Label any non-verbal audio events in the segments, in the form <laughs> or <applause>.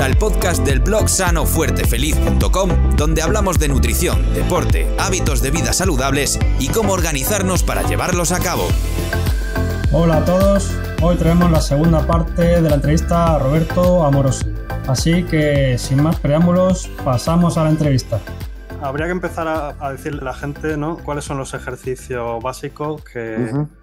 al podcast del blog sanofuertefeliz.com, donde hablamos de nutrición, deporte, hábitos de vida saludables y cómo organizarnos para llevarlos a cabo. Hola a todos, hoy traemos la segunda parte de la entrevista a Roberto Amorosi. Así que sin más preámbulos, pasamos a la entrevista. Habría que empezar a, decirle a la gente ¿no? cuáles son los ejercicios básicos que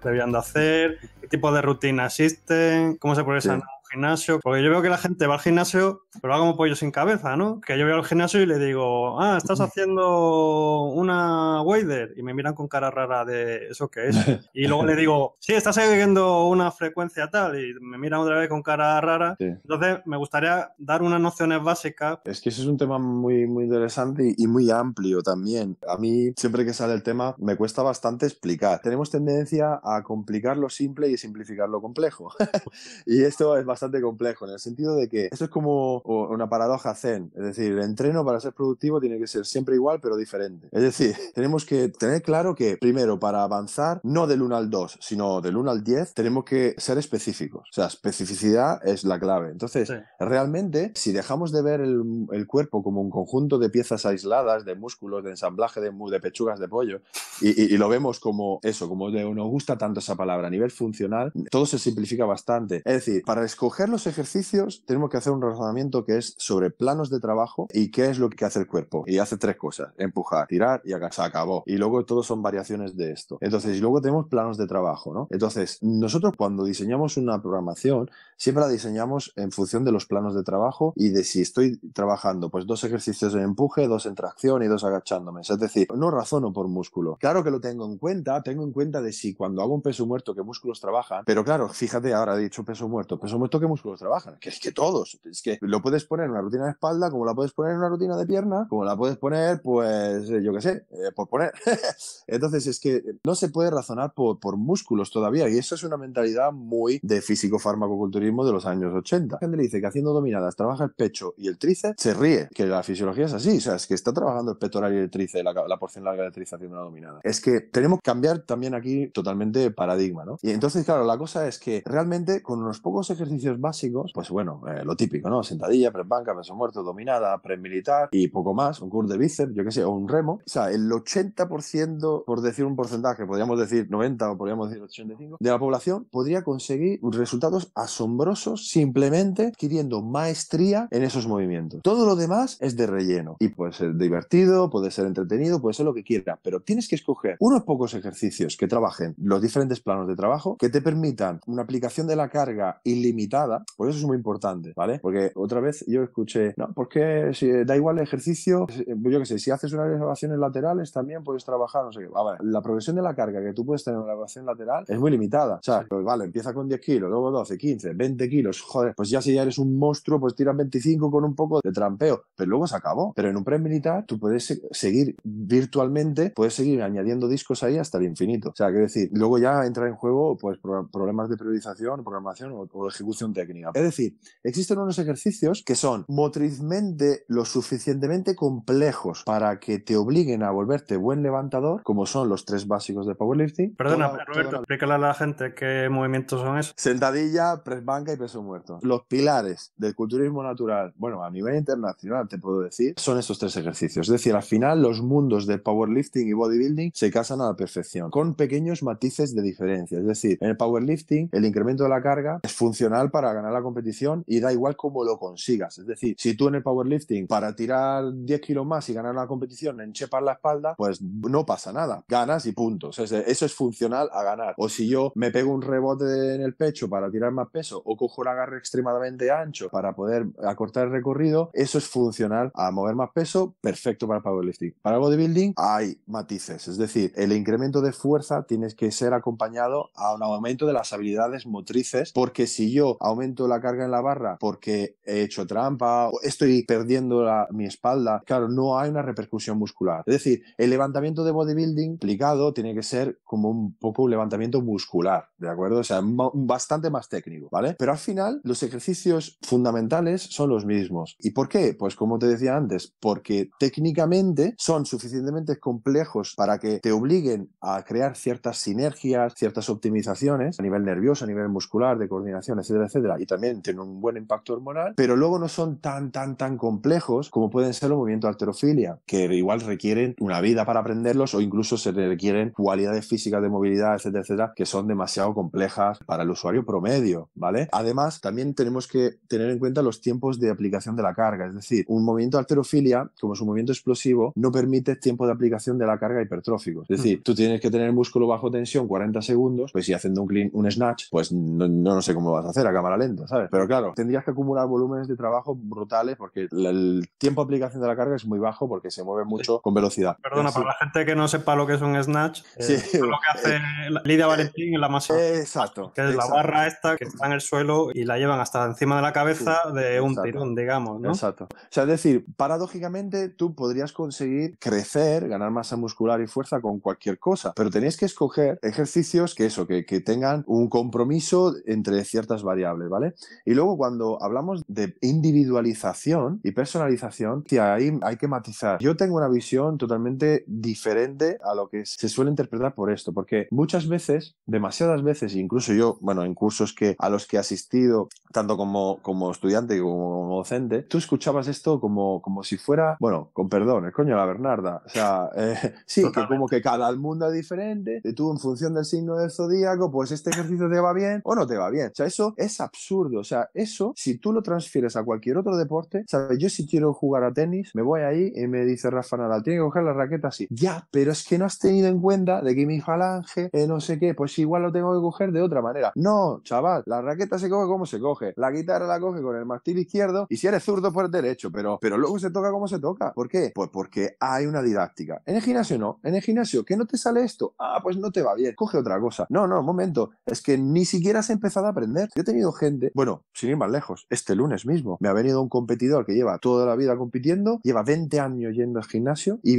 debían de hacer, qué tipo de rutina existen, cómo se progresan gimnasio, porque yo veo que la gente va al gimnasio, pero va como pollo sin cabeza, ¿no? Que yo voy al gimnasio y le digo, ah, estás haciendo una wader, y me miran con cara rara de eso que es. <laughs> Y luego le digo, sí, estás siguiendo una frecuencia tal, y me miran otra vez con cara rara. Entonces, me gustaría dar unas nociones básicas. Es que ese es un tema muy, muy interesante y muy amplio también. A mí, siempre que sale el tema, me cuesta bastante explicar. Tenemos tendencia a complicar lo simple y simplificar lo complejo. <laughs> y esto es bastante bastante complejo, en el sentido de que esto es como una paradoja zen, es decir, el entreno para ser productivo tiene que ser siempre igual pero diferente. Es decir, <laughs> tenemos que tener claro que primero para avanzar, no del 1 al 2, sino del 1 al 10, tenemos que ser específicos. O sea, especificidad es la clave. Entonces, realmente, si dejamos de ver el, cuerpo como un conjunto de piezas aisladas, de músculos, de ensamblaje, de, de pechugas de pollo, y, lo vemos como eso, como de, nos gusta tanto esa palabra, a nivel funcional, todo se simplifica bastante. Es decir, para escoger coger los ejercicios tenemos que hacer un razonamiento que es sobre planos de trabajo y qué es lo que hace el cuerpo. Y hace tres cosas, empujar, tirar y acá se acabó. Y luego todos son variaciones de esto. Entonces, y luego tenemos planos de trabajo, ¿no? Entonces, nosotros cuando diseñamos una programación, siempre la diseñamos en función de los planos de trabajo y de si estoy trabajando, pues dos ejercicios de empuje, dos en tracción y dos agachándome. Es decir, no razono por músculo. Claro que lo tengo en cuenta, tengo en cuenta de si cuando hago un peso muerto, qué músculos trabajan, pero claro, fíjate, ahora he dicho peso muerto, peso muerto que qué músculos trabajan? Que es que todos, es que lo puedes poner en una rutina de espalda, como la puedes poner en una rutina de pierna, como la puedes poner, pues, eh, yo qué sé, eh, por poner. <laughs> Entonces, es que no se puede razonar por, por músculos todavía, y eso es una mentalidad muy de físico-farmacoculturismo de los años 80. Gente le dice que haciendo dominadas trabaja el pecho y el tríceps, se ríe, que la fisiología es así, o sea, es que está trabajando el pectoral y el tríceps, la, la porción larga del tríceps haciendo una dominada. Es que tenemos que cambiar también aquí totalmente paradigma, ¿no? Y entonces, claro, la cosa es que realmente con unos pocos ejercicios básicos, pues bueno, eh, lo típico, ¿no? Sentadilla, press banca, peso muerto, dominada, press militar y poco más, un curl de bíceps, yo qué sé, o un remo. O sea, el 80%, por decir un porcentaje, podríamos decir 90 o podríamos decir 85, de la población podría conseguir resultados asombrosos simplemente adquiriendo maestría en esos movimientos. Todo lo demás es de relleno y puede ser divertido, puede ser entretenido, puede ser lo que quieras, pero tienes que escoger unos pocos ejercicios que trabajen los diferentes planos de trabajo, que te permitan una aplicación de la carga ilimitada por eso es muy importante, ¿vale? Porque otra vez yo escuché, no, porque si da igual el ejercicio, pues yo qué sé, si haces unas elevaciones laterales también puedes trabajar, no sé qué. Ah, la progresión de la carga que tú puedes tener en la elevación lateral es muy limitada. O sea, pues vale, empieza con 10 kilos, luego 12, 15, 20 kilos, joder, pues ya si ya eres un monstruo, pues tiras 25 con un poco de trampeo, pero luego se acabó. Pero en un pre militar tú puedes seguir virtualmente, puedes seguir añadiendo discos ahí hasta el infinito. O sea, quiero decir, luego ya entra en juego pues problemas de priorización, programación o ejecución técnica. Es decir, existen unos ejercicios que son motrizmente lo suficientemente complejos para que te obliguen a volverte buen levantador, como son los tres básicos de powerlifting. Perdona, Roberto, explícale a la gente qué movimientos son esos. Sentadilla, press banca y peso muerto. Los pilares del culturismo natural, bueno, a nivel internacional te puedo decir, son estos tres ejercicios. Es decir, al final los mundos de powerlifting y bodybuilding se casan a la perfección, con pequeños matices de diferencia. Es decir, en el powerlifting el incremento de la carga es funcional para ganar la competición y da igual cómo lo consigas. Es decir, si tú en el powerlifting para tirar 10 kilos más y ganar la competición enchepas la espalda, pues no pasa nada. Ganas y puntos. Eso es funcional a ganar. O si yo me pego un rebote en el pecho para tirar más peso o cojo el agarre extremadamente ancho para poder acortar el recorrido, eso es funcional a mover más peso, perfecto para el powerlifting. Para el bodybuilding hay matices. Es decir, el incremento de fuerza tienes que ser acompañado a un aumento de las habilidades motrices porque si yo aumento la carga en la barra porque he hecho trampa, estoy perdiendo mi espalda. Claro, no hay una repercusión muscular. Es decir, el levantamiento de bodybuilding aplicado tiene que ser como un poco un levantamiento muscular, ¿de acuerdo? O sea, bastante más técnico, ¿vale? Pero al final, los ejercicios fundamentales son los mismos. ¿Y por qué? Pues como te decía antes, porque técnicamente son suficientemente complejos para que te obliguen a crear ciertas sinergias, ciertas optimizaciones a nivel nervioso, a nivel muscular, de coordinación, etcétera, etcétera y también tienen un buen impacto hormonal, pero luego no son tan, tan, tan complejos como pueden ser los movimientos de alterofilia, que igual requieren una vida para aprenderlos o incluso se requieren cualidades físicas de movilidad, etcétera, etcétera, que son demasiado complejas para el usuario promedio, ¿vale? Además, también tenemos que tener en cuenta los tiempos de aplicación de la carga, es decir, un movimiento de alterofilia, como es un movimiento explosivo, no permite tiempo de aplicación de la carga hipertrófico. Es hmm. decir, tú tienes que tener el músculo bajo tensión 40 segundos, pues si haciendo un clean, un snatch, pues no, no sé cómo vas a hacer, cámara lenta, ¿sabes? Pero claro, tendrías que acumular volúmenes de trabajo brutales porque el tiempo de aplicación de la carga es muy bajo porque se mueve mucho con velocidad. Perdona, para la gente que no sepa lo que es un snatch, eh, es lo que hace eh, Lidia eh, Valentín en la masa. Exacto. Que es la barra esta que está en el suelo y la llevan hasta encima de la cabeza de un tirón, digamos, ¿no? Exacto. O sea, es decir, paradójicamente tú podrías conseguir crecer, ganar masa muscular y fuerza con cualquier cosa, pero tenéis que escoger ejercicios que eso, que, que tengan un compromiso entre ciertas variables ¿vale? Y luego cuando hablamos de individualización y personalización, ahí hay que matizar. Yo tengo una visión totalmente diferente a lo que se suele interpretar por esto, porque muchas veces, demasiadas veces, incluso yo, bueno, en cursos que a los que he asistido, tanto como, como estudiante como, como docente, tú escuchabas esto como, como si fuera, bueno, con perdón, el eh, coño de la Bernarda. O sea, eh, <laughs> sí, que como que cada mundo es diferente, y tú en función del signo del zodíaco, pues este ejercicio te va bien o no te va bien. O sea, eso es absurdo. O sea, eso, si tú lo transfieres a cualquier otro deporte, ¿sabes? Yo si quiero jugar a tenis, me voy ahí y me dice Rafa Nadal, tiene que coger la raqueta así. Ya, pero es que no has tenido en cuenta de que mi falange, eh, no sé qué, pues igual lo tengo que coger de otra manera. No, chaval, la raqueta se coge como se coge. La guitarra la coge con el martillo izquierdo y si eres zurdo, por pues el derecho. Pero, pero luego se toca como se toca. ¿Por qué? Pues porque hay una didáctica. En el gimnasio no. En el gimnasio, ¿qué no te sale esto? Ah, pues no te va bien. Coge otra cosa. No, no, un momento. Es que ni siquiera has empezado a aprender. Yo he tenido gente, bueno, sin ir más lejos, este lunes mismo, me ha venido un competidor que lleva toda la vida compitiendo, lleva 20 años yendo al gimnasio y,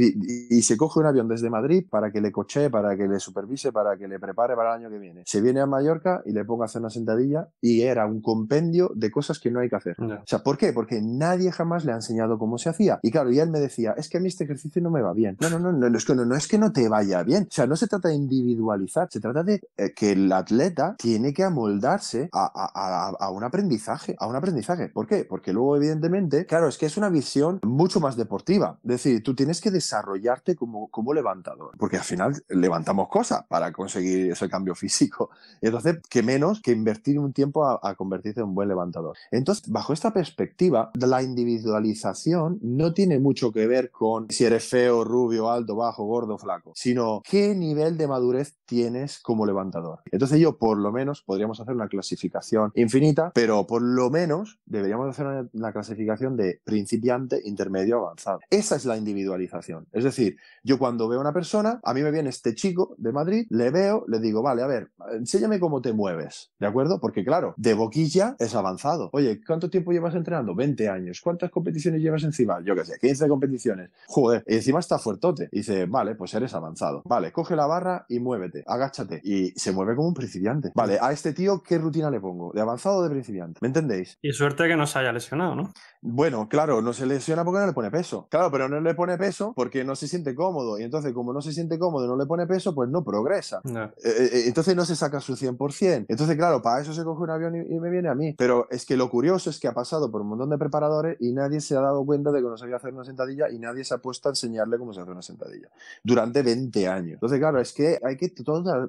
se coge un avión desde Madrid para que le coche, para que le supervise, para que le prepare para el año que viene. Se viene a Mallorca y le ponga a hacer una sentadilla y era un compendio de cosas que no hay que hacer. O sea, ¿por qué? Porque nadie jamás le ha enseñado cómo se hacía. Y claro, y él me decía, es que a mí este ejercicio no me va bien. No, no, no, no, no es, que no, te vaya bien. O sea, no se trata de individualizar, se trata de eh, que el atleta tiene que amoldarse a a, un aprendizaje, a un aprendizaje. ¿Por qué? Porque luego, evidentemente, claro, es que es una visión mucho más deportiva. Es decir, tú tienes que desarrollarte como, levantador, porque al final levantamos cosas para conseguir ese cambio físico. Entonces, que menos que invertir un tiempo a, a convertirse en un buen levantador. Entonces, bajo esta perspectiva, la individualización no tiene mucho que ver con si eres feo, rubio, alto, bajo, gordo, flaco, sino qué nivel de madurez tienes como levantador. Entonces, yo, por lo menos, podríamos hacer una clasificación infinita, pero por lo menos deberíamos hacer la clasificación de principiante, intermedio, avanzado. Esa es la individualización. Es decir, yo cuando veo a una persona, a mí me viene este chico de Madrid, le veo, le digo, vale, a ver, enséñame cómo te mueves, ¿de acuerdo? Porque claro, de boquilla es avanzado. Oye, ¿cuánto tiempo llevas entrenando? 20 años. ¿Cuántas competiciones llevas encima? Yo qué sé, 15 competiciones. Joder, y encima está fuertote. dice, vale, pues eres avanzado. Vale, coge la barra y muévete, agáchate. Y se mueve como un principiante. Vale, a este tío, ¿qué rutina le pongo? de avanzado o de principiante. ¿Me entendéis? Y suerte que no se haya lesionado, ¿no? Bueno, claro, no se lesiona porque no le pone peso. Claro, pero no le pone peso porque no se siente cómodo. Y entonces, como no se siente cómodo y no le pone peso, pues no progresa. Eh, eh, eh, entonces no se saca su 100%. Entonces, claro, para eso se coge un avión y, me viene a mí. Pero es que lo curioso es que ha pasado por un montón de preparadores y nadie se ha dado cuenta de que no sabía hacer una sentadilla y nadie se ha puesto a enseñarle cómo se hace una sentadilla durante 20 años. Entonces, claro, es que hay que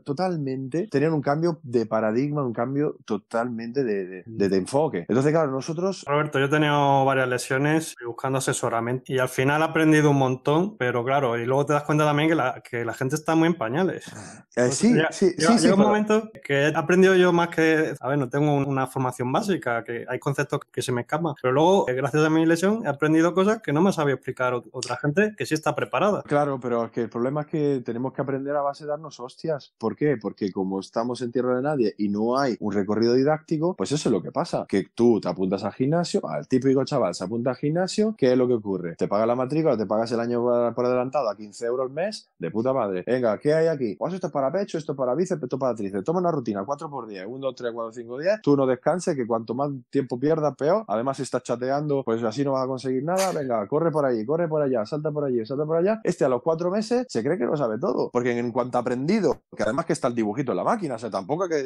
totalmente tener un cambio de paradigma, un cambio totalmente de, mm. enfoque. Entonces, claro, nosotros... Roberto, yo he tenido varias lesiones buscando asesoramiento y al final he aprendido un montón, pero claro, y luego te das cuenta también que la, gente está muy en pañales. Ah, eh, sí, sí, sí, sí, un momento que he aprendido yo más que... A ver, no tengo una formación básica, que hay conceptos que se me escapan, pero luego, eh, gracias a mi lesión, he aprendido cosas que no me sabía explicar otra gente que sí está preparada. Claro, pero que el problema es que tenemos que aprender a base de darnos hostias. ¿Por qué? Porque como estamos en tierra de nadie y no hay un recorrido didáctico, pues eso es lo que pasa, que tú te apuntas al gimnasio, al típico chaval se apunta al gimnasio, ¿qué es lo que ocurre? Te paga la matrícula, te pagas el año por adelantado a 15 euros al mes, de puta madre. Venga, ¿qué hay aquí? Pues esto es para pecho, esto es para bíceps, esto es para tríceps. Toma una rutina, 4 por día, 1, 2, 3, 4, 5, 10. Tú no descanses, que cuanto más tiempo pierdas, peor. Además, si estás chateando, pues así no vas a conseguir nada. Venga, corre por ahí, corre por allá, salta por allí, salta por allá. Este a los 4 meses se cree que lo sabe todo, porque en cuanto ha aprendido, que además que está el dibujito en la máquina, o sea, tampoco que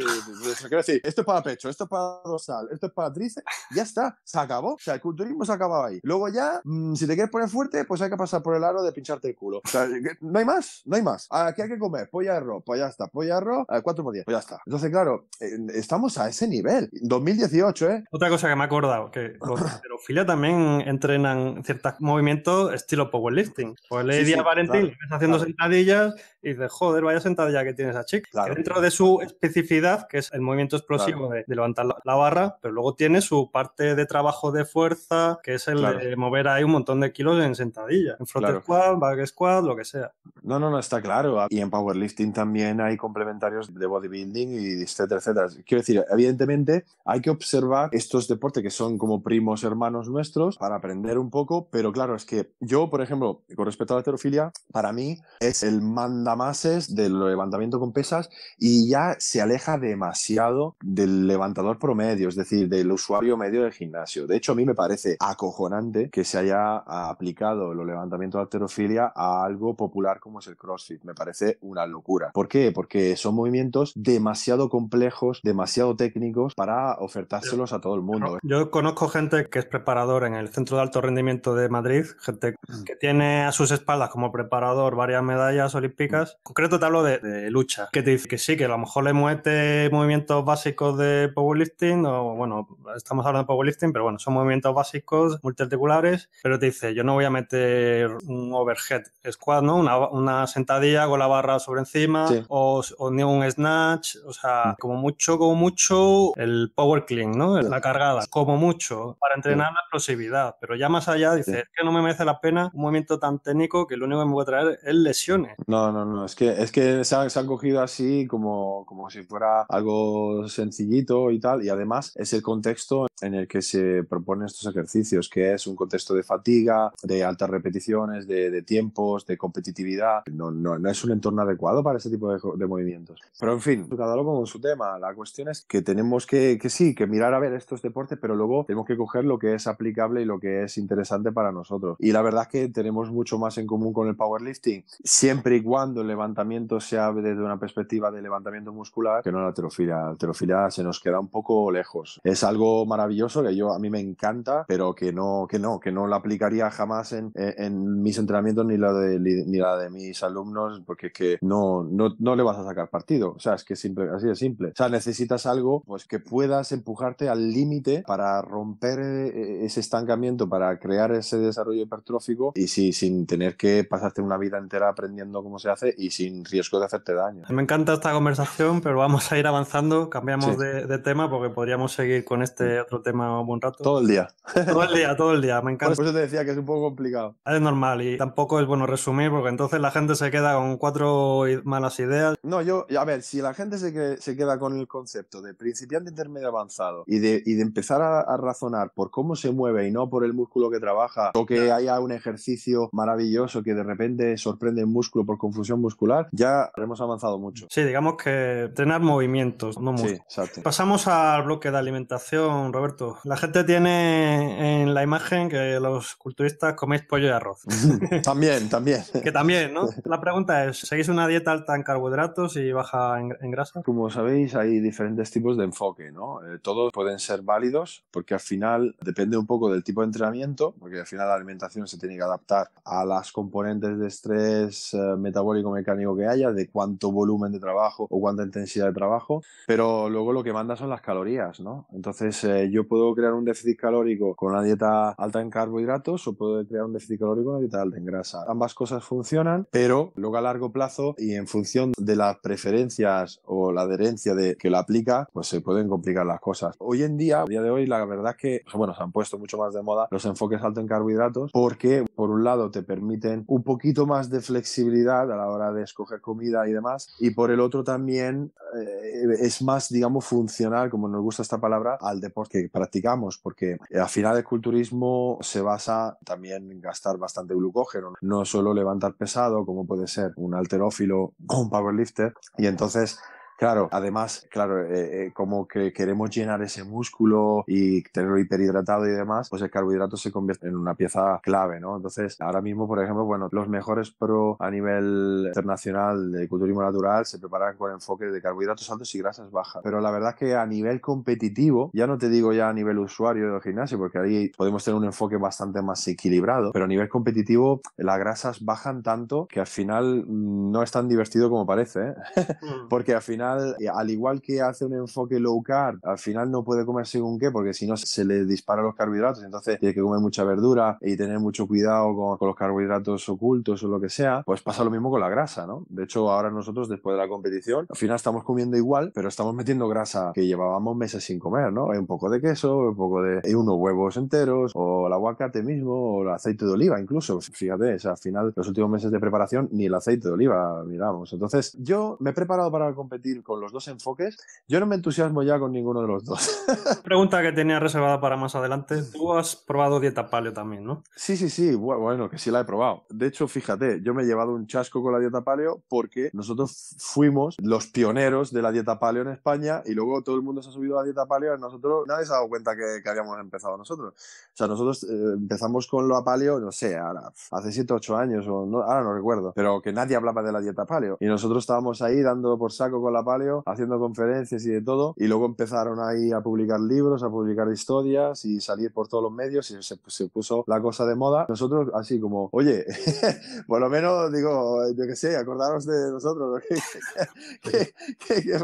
se <laughs> quiere decir, esto es para pecho esto es para Rosal, esto es para Trice, ya está, se acabó. O sea, el culturismo se acabado ahí. Luego ya, mm, si te quieres poner fuerte, pues hay que pasar por el aro de pincharte el culo. O sea, no hay más, no hay más. Aquí hay que comer polla de arroz, pues ya está, polla de arroz, 4 eh, por 10, pues ya está. Entonces, claro, estamos a ese nivel. 2018, ¿eh? Otra cosa que me ha acordado, que <laughs> los heterofilia también entrenan ciertos movimientos estilo powerlifting. Pues le sí, Valentín, claro, haciendo sentadillas y dices, joder, vaya sentadilla que tienes a chica. dentro de su especificidad, que es el movimiento explosivo de, levantar la, barra, pero luego tiene su parte de trabajo de fuerza, que es el de mover ahí un montón de kilos en sentadilla, en front squat, back squat, lo que sea. No, no, no, está claro. Y en powerlifting también hay complementarios de bodybuilding y etcétera, etcétera. Quiero decir, evidentemente hay que observar estos deportes que son como primos hermanos nuestros para aprender un poco, pero claro, es que yo, por ejemplo, con respecto a la heterofilia, para mí es el mandamases del levantamiento con pesas y ya se aleja demasiado del levantamiento levantador promedio, es decir, del usuario medio del gimnasio. De hecho, a mí me parece acojonante que se haya aplicado los levantamientos de alterofilia a algo popular como es el CrossFit. Me parece una locura. ¿Por qué? Porque son movimientos demasiado complejos, demasiado técnicos para ofertárselos a todo el mundo. Yo conozco gente que es preparador en el Centro de Alto Rendimiento de Madrid, gente mm. que tiene a sus espaldas como preparador varias medallas olímpicas. En mm. concreto te hablo de, lucha, que te dice que sí, que a lo mejor le muete movimientos básicos de powerlifting, o bueno, estamos hablando de powerlifting, pero bueno, son movimientos básicos, multiarticulares, pero te dice, yo no voy a meter un overhead squat, ¿no? Una, sentadilla con la barra sobre encima, o, ni un snatch, o sea, mm. como mucho, como mucho, el power clean, ¿no? La cargada, como mucho, para entrenar mm. la explosividad, pero ya más allá, dice, es que no me merece la pena un movimiento tan técnico que lo único que me a traer es lesiones. No, no, no, es que, es que se han, cogido así como, como si fuera algo sencillito y tal, y además es el contexto en el que se proponen estos ejercicios, que es un contexto de fatiga, de altas repeticiones, de, tiempos, de competitividad. No, no, no, es un entorno adecuado para ese tipo de, de, movimientos. Pero en fin, cada uno con su tema. La cuestión es que tenemos que, que sí, que mirar a ver estos deportes, pero luego tenemos que coger lo que es aplicable y lo que es interesante para nosotros. Y la verdad es que tenemos mucho más en común con el powerlifting, siempre y cuando el levantamiento sea desde una perspectiva de levantamiento muscular, que no la terofila La se nos queda un poco lejos. Es algo maravilloso que yo a mí me encanta, pero que no, que no, que no lo aplicaría jamás en, en, mis entrenamientos ni la de ni la de mis alumnos, porque es que no, no, no le vas a sacar partido. O sea, es que simple, así de simple. O sea, necesitas algo pues que puedas empujarte al límite para romper eh, ese estancamiento, para crear ese desarrollo hipertrófico y si, sin tener que pasarte una vida entera aprendiendo cómo se hace y sin riesgo de hacerte daño. Me encanta esta conversación, pero vamos a ir avanzando, cambiamos de, de tema porque podríamos seguir con este otro tema un buen rato. Todo el día. Todo el día, todo el día, me encanta. Por eso te decía que es un poco complicado. Es normal y tampoco es bueno resumir porque entonces la gente se queda con cuatro malas ideas. No, yo, a ver, si la gente se, se queda con el concepto de principiante, intermedio, avanzado y de, de empezar a, razonar por cómo se mueve y no por el músculo que trabaja o que haya un ejercicio maravilloso que de repente sorprende el músculo por confusión muscular, ya hemos avanzado mucho. Sí, digamos que tener movimientos, no músculos. Sí, exacto. Vamos al bloque de alimentación, Roberto. La gente tiene en la imagen que los culturistas coméis pollo y arroz. <laughs> también, también. que también, ¿no? <laughs> La pregunta es, ¿seguís una dieta alta en carbohidratos y baja en, grasa? Como sabéis, hay diferentes tipos de enfoque, ¿no? Eh, todos pueden ser válidos porque al final depende un poco del tipo de entrenamiento, porque al final la alimentación se tiene que adaptar a las componentes de estrés eh, metabólico mecánico que haya, de cuánto volumen de trabajo o cuánta intensidad de trabajo, pero luego lo que manda son las calorías, ¿no? Entonces, eh, yo puedo crear un déficit calórico con una dieta alta en carbohidratos o puedo crear un déficit calórico con una dieta alta en grasa. Ambas cosas funcionan, pero luego a largo plazo y en función de las preferencias o la adherencia de que la aplica, pues se pueden complicar las cosas. Hoy en día, a día de hoy, la verdad es que, pues bueno, se han puesto mucho más de moda los enfoques altos en carbohidratos porque, por un lado, te permiten un poquito más de flexibilidad a la hora de escoger comida y demás, y por el otro también eh, es más, digamos, funcional como nos gusta esta palabra, al deporte que practicamos, porque al final el culturismo se basa también en gastar bastante glucógeno, no solo levantar pesado, como puede ser un alterófilo o un powerlifter, y entonces Claro, además, claro, eh, eh, como que queremos llenar ese músculo y tenerlo hiperhidratado y demás, pues el carbohidrato se convierte en una pieza clave, ¿no? Entonces, ahora mismo, por ejemplo, bueno, los mejores pro a nivel internacional de culturismo natural se preparan con enfoque de carbohidratos altos y grasas bajas. Pero la verdad es que a nivel competitivo, ya no te digo ya a nivel usuario del gimnasio, porque ahí podemos tener un enfoque bastante más equilibrado, pero a nivel competitivo las grasas bajan tanto que al final no es tan divertido como parece, ¿eh? Mm. <laughs> porque al final eh, al igual que hace un enfoque low carb, al final no puede comer según qué, porque si no se le disparan los carbohidratos, entonces tiene que comer mucha verdura y tener mucho cuidado con, los carbohidratos ocultos o lo que sea, pues pasa lo mismo con la grasa, ¿no? De hecho, ahora nosotros, después de la competición, al final estamos comiendo igual, pero estamos metiendo grasa que llevábamos meses sin comer, ¿no? Hay un poco de queso, un poco de hay unos huevos enteros, o el aguacate mismo, o el aceite de oliva incluso. Pues fíjate, al final, los últimos meses de preparación, ni el aceite de oliva miramos. Entonces, yo me he preparado para competir con los dos enfoques, yo no me entusiasmo ya con ninguno de los dos. <laughs> Pregunta que tenía reservada para más adelante. Tú has probado dieta paleo también, ¿no? Sí, sí, sí. Bueno, que sí la he probado. De hecho, fíjate, yo me he llevado un chasco con la dieta paleo porque nosotros fuimos los pioneros de la dieta paleo en España y luego todo el mundo se ha subido a la dieta paleo y nosotros nadie se ha dado cuenta que, habíamos empezado nosotros. O sea, nosotros eh, empezamos con lo a paleo, no sé, ahora, hace 7 8 años o no, ahora no recuerdo, pero que nadie hablaba de la dieta paleo y nosotros estábamos ahí dando por saco con la paleo, haciendo conferencias y de todo, y luego empezaron ahí a publicar libros, a publicar historias y salir por todos los medios y se, puso la cosa de moda. Nosotros así como, oye, <laughs> por lo menos digo, yo qué sé, acordaros de nosotros, <laughs> que,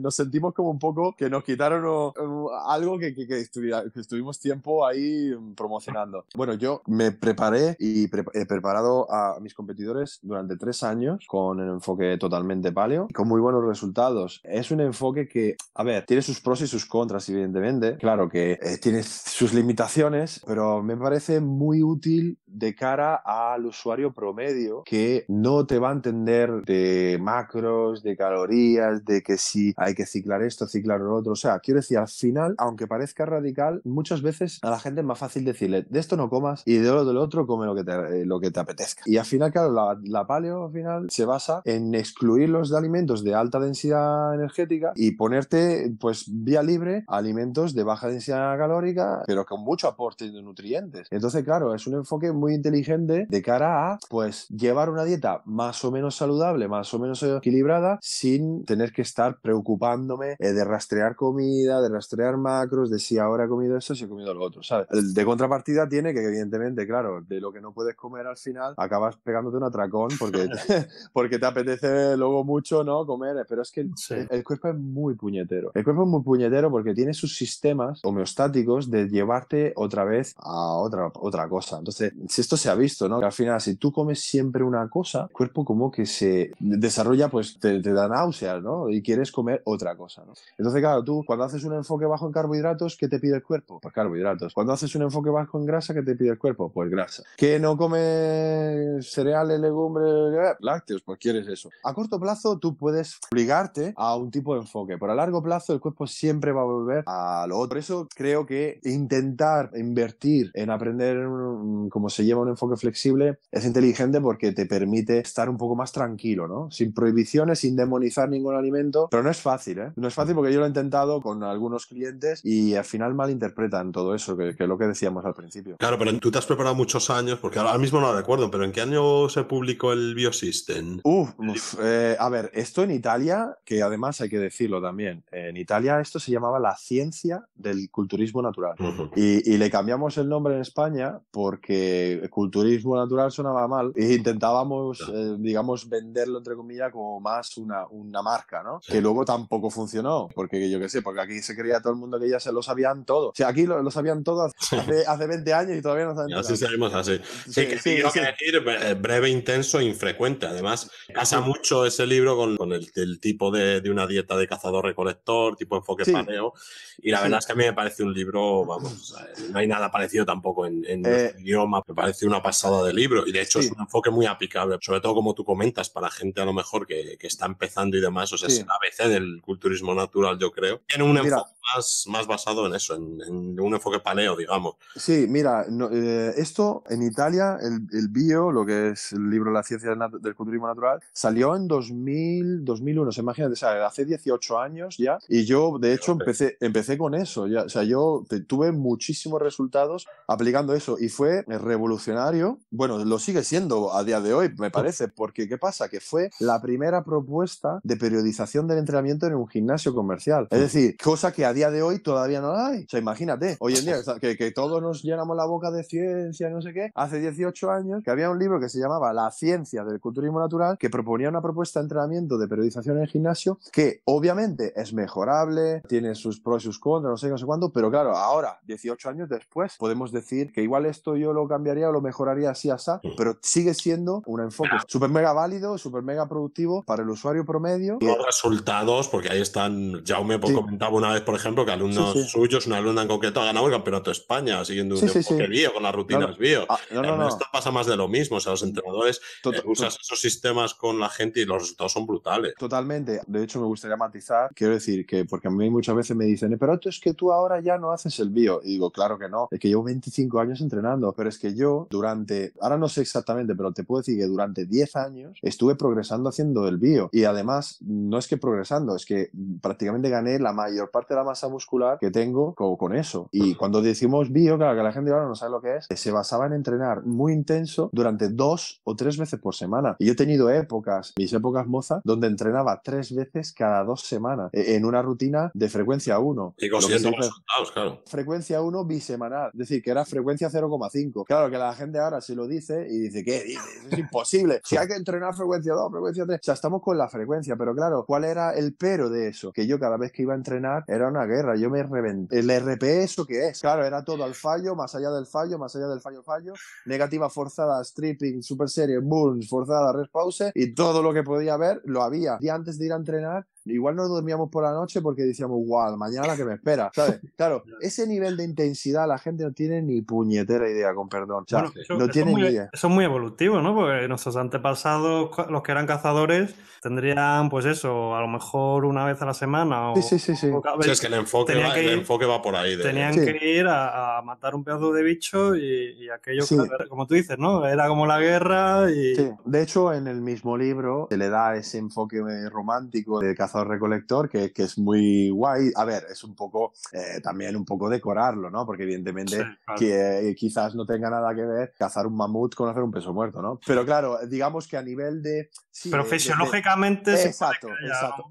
nos sentimos como un poco que nos quitaron um, algo que, estuvimos tiempo ahí um, promocionando. Bueno, yo me preparé y he preparado a mis competidores durante tres años con el enfoque totalmente paleo, con muy buenos resultados es un enfoque que, a ver, tiene sus pros y sus contras, evidentemente. Claro que eh, tiene sus limitaciones, pero me parece muy útil de cara al usuario promedio que no te va a entender de macros, de calorías, de que si hay que ciclar esto, ciclar lo otro. O sea, quiero decir, al final, aunque parezca radical, muchas veces a la gente es más fácil decirle, de esto no comas y de lo del otro come lo que te, eh, lo que te apetezca. Y al final, claro, la, paleo al final se basa en excluir los de alimentos de alta densidad energética y ponerte pues vía libre alimentos de baja densidad calórica pero con mucho aporte de nutrientes. Entonces, claro, es un enfoque muy inteligente de cara a pues llevar una dieta más o menos saludable, más o menos equilibrada sin tener que estar preocupándome eh, de rastrear comida, de rastrear macros, de si ahora he comido esto, si he comido lo otro, ¿sabes? De contrapartida tiene que evidentemente, claro, de lo que no puedes comer al final acabas pegándote un atracón porque <laughs> porque te apetece luego mucho, ¿no? comer, pero es que el, cuerpo es muy puñetero. El cuerpo es muy puñetero porque tiene sus sistemas homeostáticos de llevarte otra vez a otra, otra cosa. Entonces, si esto se ha visto, ¿no? Que al final, si tú comes siempre una cosa, el cuerpo como que se desarrolla, pues te, da náuseas, ¿no? Y quieres comer otra cosa, ¿no? Entonces, claro, tú cuando haces un enfoque bajo en carbohidratos, ¿qué te pide el cuerpo? Pues carbohidratos. Cuando haces un enfoque bajo en grasa, ¿qué te pide el cuerpo? Pues grasa. ¿Que no come cereales, legumbres, lácteos, pues quieres eso. A corto plazo tú puedes obligarte a un tipo de enfoque, pero a largo plazo el cuerpo siempre va a volver a lo otro. Por eso creo que intentar invertir en aprender cómo se lleva un enfoque flexible es inteligente porque te permite estar un poco más tranquilo, ¿no? Sin prohibiciones, sin demonizar ningún alimento, pero no es fácil, ¿eh? No es fácil porque yo lo he intentado con algunos clientes y al final malinterpretan todo eso, que, que es lo que decíamos al principio. Claro, pero tú te has preparado muchos años, porque ahora mismo no lo recuerdo, pero ¿en qué año se publicó el Biosystem? Eh, a ver, esto en Italia, que además hay que decirlo también, en Italia esto se llamaba la ciencia del culturismo natural. y, le cambiamos el nombre en España porque culturismo natural sonaba mal e intentábamos, eh, digamos, venderlo entre comillas como más una, marca, ¿no? Que luego tampoco funcionó, porque yo qué sé, porque aquí se creía todo el mundo que ya se lo sabían todo. O sea, aquí lo, sabían todo hace, 20 años y todavía no saben nada. Así sabemos así. Sí, sí, sí, eh, breve, intenso e infrecuente. Además, casa mucho ese libro con, el, tipo de, de, una dieta de cazador-recolector, tipo enfoque paleo. Y la verdad es que a mí me parece un libro, vamos, no hay nada parecido tampoco en, el eh. idioma. Me parece una pasada de libro. Y de hecho es un enfoque muy aplicable, sobre todo como tú comentas, para gente a lo mejor que, que está empezando y demás. O sea, es veces ABC del culturismo natural, yo creo. Tiene un enfoque más, más basado en eso, en, un enfoque paleo, digamos. Sí, mira, eh, esto en Italia, el, el bio, lo que que es el libro La ciencia del culturismo natural, salió en 2000, 2001, imagínate, o sea, hace 18 años ya, y yo de hecho empecé, empecé con eso, ya, o sea, yo tuve muchísimos resultados aplicando eso y fue revolucionario, bueno, lo sigue siendo a día de hoy, me parece, porque ¿qué pasa? Que fue la primera propuesta de periodización del entrenamiento en un gimnasio comercial, es decir, cosa que a día de hoy todavía no hay, o sea, imagínate, hoy en día, <laughs> que, que todos nos llenamos la boca de ciencia, no sé qué, hace 18 años que había un libro que se llamaba La ciencia del culturismo natural, que proponía una propuesta de entrenamiento de periodización en el gimnasio, que obviamente es mejorable, tiene sus pros y sus contras, no sé, no sé cuándo, pero claro, ahora, 18 años después, podemos decir que igual esto yo lo cambiaría o lo mejoraría así, a sa mm. pero sigue siendo un enfoque súper mega válido, súper mega productivo para el usuario promedio. Los resultados, porque ahí están, ya me pues comentaba una vez, por ejemplo, que alumnos suyos, una alumna en concreto, ha ganado el campeonato de España siguiendo un enfoque bio, con las rutinas bio. Ah, eh, no, no, no, Esto pasa más de lo mismo a los entrenadores, eh, usas esos sistemas con la gente y los resultados son brutales. Totalmente. De hecho, me gustaría matizar. Quiero decir que, porque a mí muchas veces me dicen, pero tú es que tú ahora ya no haces el bio. Y digo, claro que no. Es que llevo 25 años entrenando, pero es que yo durante, ahora no sé exactamente, pero te puedo decir que durante 10 años estuve progresando haciendo el bio. Y además, no es que progresando, es que prácticamente gané la mayor parte de la masa muscular que tengo con, con eso. Y cuando decimos bio, claro que la gente ahora no sabe lo que es, se basaba en entrenar muy intenso durante dos o tres veces por semana. Y yo he tenido épocas, mis épocas moza, donde entrenaba tres veces cada dos semanas e-, en una rutina de frecuencia 1. Y consiguiendo resultados, claro. Frecuencia 1 bisemanal, es decir, que era frecuencia 0,5. Claro que la gente ahora se lo dice y dice, ¿qué Es <laughs> imposible. si hay que entrenar frecuencia 2, frecuencia 3. O sea, estamos con la frecuencia, pero claro, ¿cuál era el pero de eso? Que yo cada vez que iba a entrenar era una guerra, yo me reventé. El RP, ¿eso qué es? Claro, era todo al fallo, más allá del fallo, más allá del fallo, fallo. Negativa forzada, strip Super serie Burns, Forzada, respause y todo lo que podía ver lo había. Y antes de ir a entrenar Igual no dormíamos por la noche porque decíamos, guau, mañana la que me espera, ¿sabes? <laughs> Claro, ese nivel de intensidad la gente no tiene ni puñetera idea, con perdón. no tiene ni idea. Eso es muy evolutivo, ¿no? Porque nuestros antepasados, los que eran cazadores, tendrían, pues eso, a lo mejor una vez a la semana Sí, sí, sí. sí. que el enfoque, va, enfoque va por ahí. Tenían que ir a, matar un pedazo de bicho mm. y, y aquello, que, como tú dices, ¿no? Era como la guerra y. de hecho, en el mismo libro se le da ese enfoque romántico de cazadores recolector que, es muy guay. A ver, es un poco, eh, también un poco decorarlo, ¿no? Porque evidentemente que, eh, quizás no tenga nada que ver cazar un mamut con hacer un peso muerto, ¿no? Pero claro, digamos que a nivel de... Sí, fisiológicamente... exacto, exacto.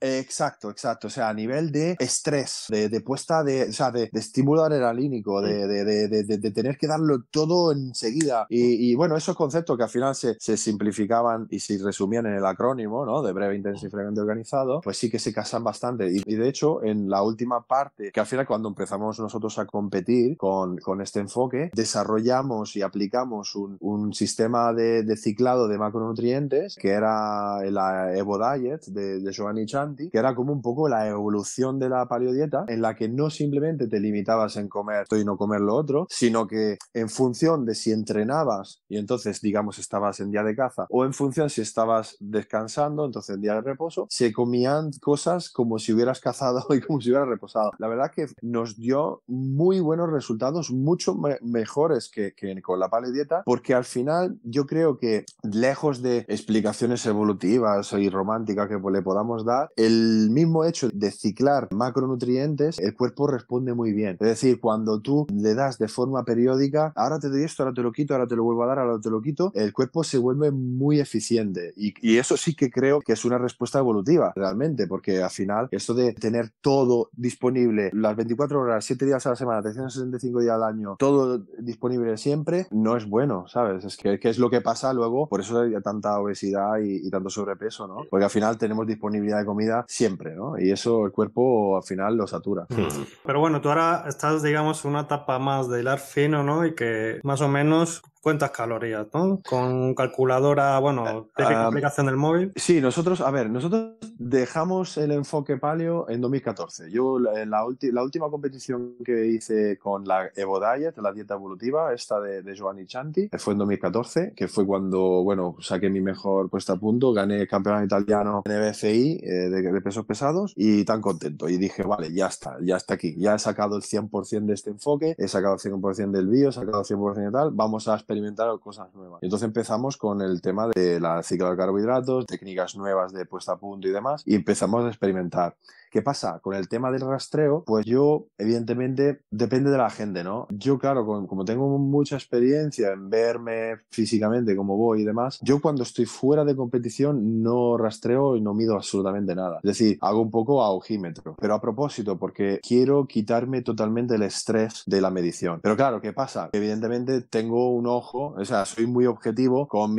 exacto, Exacto, O sea, a nivel de estrés, de, de puesta de... O sea, de, de estímulo adrenalínico, de, de, tener que darlo todo enseguida. Y, y bueno, esos conceptos que al final se, se simplificaban y se resumían en el acrónimo, ¿no? De breve, intenso organizado, pues sí que se casan bastante. Y, de hecho, en la última parte, que al final cuando empezamos nosotros a competir con, con este enfoque, desarrollamos y aplicamos un, un sistema de, de, ciclado de macronutrientes, que era la Evo Diet de, Giovanni Chanti, que era como un poco la evolución de la paleodieta, en la que no simplemente te limitabas en comer esto y no comer lo otro, sino que en función de si entrenabas y entonces, digamos, estabas en día de caza, o en función si estabas de descansando, entonces el día de reposo, se comían cosas como si hubieras cazado <laughs> y como si hubieras reposado. La verdad que nos dio muy buenos resultados, mucho mejores que, con la dieta, porque al final yo creo que lejos de explicaciones evolutivas y románticas que le podamos dar, el mismo hecho de ciclar macronutrientes, el cuerpo responde muy bien. Es decir, cuando tú le das de forma periódica, ahora te doy esto, ahora te lo quito, ahora te lo vuelvo a dar, ahora te lo quito, el cuerpo se vuelve muy eficiente y, y es eso sí que creo que es una respuesta evolutiva, realmente, porque al final esto de tener todo disponible las 24 horas, 7 días a la semana, 365 días al año, todo disponible siempre, no es bueno, ¿sabes? Es que, es lo que pasa luego, por eso hay tanta obesidad y, tanto sobrepeso, ¿no? Porque al final tenemos disponibilidad de comida siempre, ¿no? Y eso el cuerpo al final lo satura. Hmm. Pero bueno, tú ahora estás, digamos, una etapa más de hilar fino, ¿no? Y que más o menos Cuántas calorías, ¿no? Con calculadora, bueno, eh, de aplicación ah, del móvil. Sí, nosotros, a ver, nosotros dejamos el enfoque paleo en 2014. Yo la, eh, la última competición que hice con la Evo Diet, la dieta evolutiva, esta de, Giovanni Chanti, eh, fue en 2014, que fue cuando, bueno, saqué mi mejor puesta a punto, gané el campeonato italiano en BCI de, pesos pesados y tan contento. Y dije, vale, ya está, ya está aquí, ya he sacado el 100% de este enfoque, he sacado el 100% del bio, he sacado el 100% de tal, vamos a experimentar experimentar cosas nuevas. Entonces empezamos con el tema de la ciclo de carbohidratos, técnicas nuevas de puesta a punto y demás, y empezamos a experimentar. ¿Qué pasa? Con el tema del rastreo, pues yo, evidentemente, depende de la gente, ¿no? Yo, claro, como tengo mucha experiencia en verme físicamente, cómo voy y demás, yo cuando estoy fuera de competición no rastreo y no mido absolutamente nada. Es decir, hago un poco a ojímetro, pero a propósito, porque quiero quitarme totalmente el estrés de la medición. Pero claro, ¿qué pasa? Evidentemente tengo un ojo, o sea, soy muy objetivo con,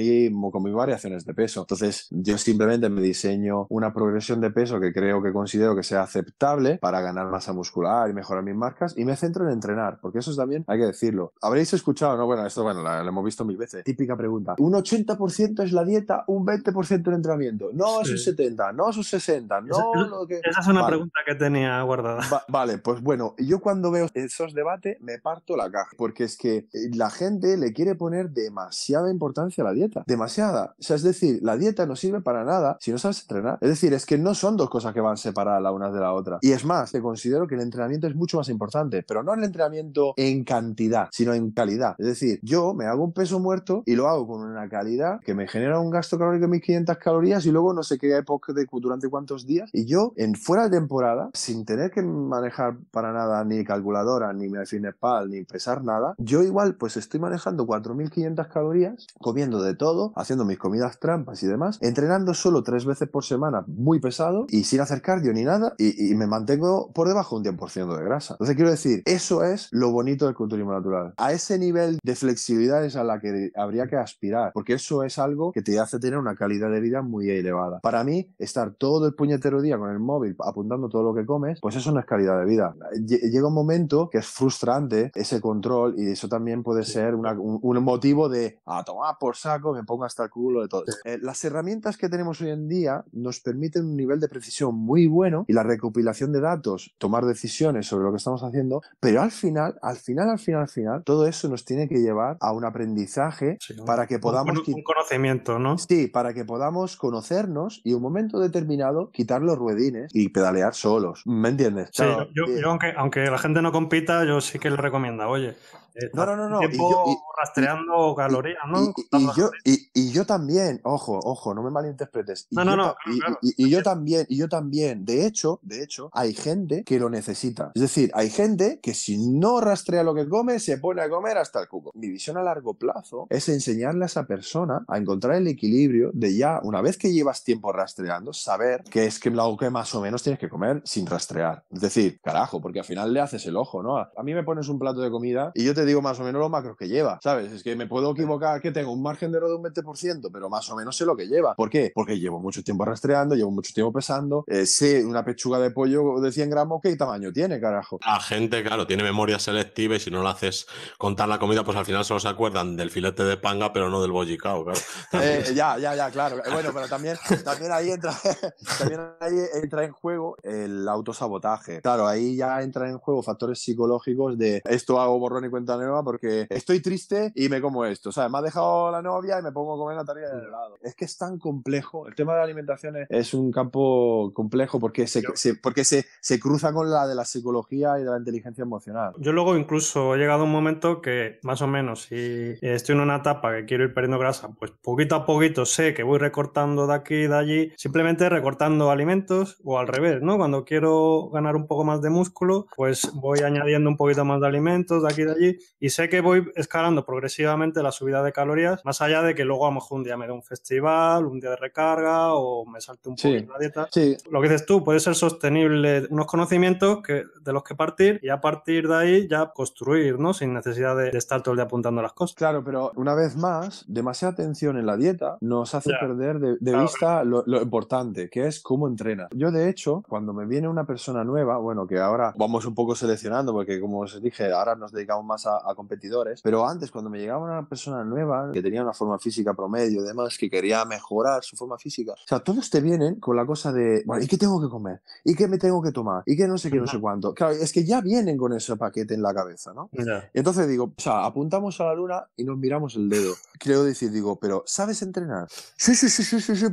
con mis variaciones de peso. Entonces, yo simplemente me diseño una progresión de peso que creo que considero que sea aceptable para ganar masa muscular y mejorar mis marcas y me centro en entrenar, porque eso es también hay que decirlo. Habréis escuchado, no, bueno, esto bueno, lo, hemos visto mil veces. Típica pregunta. Un 80% es la dieta, un 20% el entrenamiento. No es 70, no es un 60, no lo Esa es una pregunta que tenía guardada. vale, pues bueno, yo cuando veo esos debates me parto la caja, porque es que eh, la gente le quiere poner demasiada importancia a la dieta, demasiada. O sea, es decir, la dieta no sirve para nada si no sabes entrenar. Es decir, es que no son dos cosas que van separadas la unas de la otra. Y es más, te considero que el entrenamiento es mucho más importante, pero no el entrenamiento en cantidad, sino en calidad. Es decir, yo me hago un peso muerto y lo hago con una calidad que me genera un gasto calórico de 1500 calorías y luego no sé qué época de durante cuántos días. Y yo, en fuera de temporada, sin tener que manejar para nada ni calculadora, ni mi pal, ni pesar nada, yo igual pues estoy manejando 4500 calorías, comiendo de todo, haciendo mis comidas trampas y demás, entrenando solo tres veces por semana, muy pesado y sin hacer cardio ni nada y, me mantengo por debajo de un 10% de grasa. Entonces quiero decir, eso es lo bonito del culturismo natural. A ese nivel de flexibilidad es a la que habría que aspirar, porque eso es algo que te hace tener una calidad de vida muy elevada. Para mí, estar todo el puñetero día con el móvil apuntando todo lo que comes, pues eso no es calidad de vida. Llega un momento que es frustrante ese control y eso también puede ser un, motivo de a tomar por saco, me pongo hasta el culo de todo. Eh, las herramientas que tenemos hoy en día nos permiten un nivel de precisión muy bueno y la recopilación de datos, tomar decisiones sobre lo que estamos haciendo, pero al final, al final, al final, al final, todo eso nos tiene que llevar a un aprendizaje para que podamos... Un, conocimiento, ¿no? Sí, para que podamos conocernos y un momento determinado quitar los ruedines y pedalear solos, ¿me entiendes? Sí, yo, aunque, aunque la gente no compita, yo sí que le recomienda, oye, eh, no, no, no, no. Y yo, rastreando calorías, ¿no? Yo, y, yo, también, ojo, ojo, no me malinterpretes. no, no, no. Y, yo también, y yo también. De hecho, de hecho, hay gente que lo necesita. Es decir, hay gente que si no rastrea lo que come, se pone a comer hasta el cubo. Mi visión a largo plazo es enseñarle a esa persona a encontrar el equilibrio de ya, una vez que llevas tiempo rastreando, saber que es que lo que más o menos tienes que comer sin rastrear. Es decir, carajo, porque al final le haces el ojo, ¿no? A mí me pones un plato de comida y yo te digo más o menos los macros que lleva, ¿sabes? Es que me puedo equivocar que tengo un margen de error de un 20%, pero más o menos sé lo que lleva. ¿Por qué? Porque llevo mucho tiempo rastreando, llevo mucho tiempo pesando, eh, sé una pechuga de pollo de 100 gramos, ¿qué tamaño tiene, carajo? La gente, claro, tiene memoria selectiva y si no la haces contar la comida, pues al final solo se acuerdan del filete de panga, pero no del bollicao, claro. <laughs> Eh, ya, ya, ya, claro. Eh, bueno, pero también, <laughs> ahí, entra, <laughs> también ahí entra en juego el autosabotaje. Claro, ahí ya entran en juego factores psicológicos de esto hago borrón y cuenta nueva porque estoy triste y me como esto. O sea, me ha dejado la novia y me pongo a comer la tarea de helado. Es que es tan complejo. El tema de la alimentación es, un campo complejo porque, se, porque se, se cruza con la de la psicología y de la inteligencia emocional. Yo luego incluso he llegado a un momento que más o menos si estoy en una etapa que quiero ir perdiendo grasa, pues poquito a poquito sé que voy recortando de aquí y de allí, simplemente recortando alimentos o al revés, ¿no? Cuando quiero ganar un poco más de músculo, pues voy añadiendo un poquito más de alimentos de aquí y de allí y sé que voy escalando progresivamente la subida de calorías, más allá de que luego a lo mejor un día me dé un festival, un día de recarga o me salte un poco la dieta. Lo que dices tú, puede ser sostenible unos conocimientos que, de los que partir y a partir de ahí ya construir, ¿no? Sin necesidad de, estar todo el día apuntando las cosas. Claro, pero una vez más, demasiada atención en la dieta nos hace perder de, vista lo, importante, que es cómo entrena. Yo, de hecho, cuando me viene una persona nueva, bueno, que ahora vamos un poco seleccionando, porque como os dije, ahora nos dedicamos más a, competidores, pero antes cuando me llegaba una persona nueva que tenía una forma física promedio y demás, que quería mejorar su forma física, o sea, todos te vienen con la cosa de, bueno, ¿y qué tengo que comer? ¿Y qué me tengo que tomar? ¿Y qué no sé qué, no sé cuánto? Claro, es que ya vienen con ese paquete en la cabeza, ¿no? Entonces digo, o sea, apuntamos a la luna y nos miramos el dedo. Creo decir, digo, pero ¿sabes entrenar? Sí, sí, sí, sí, sí, sí,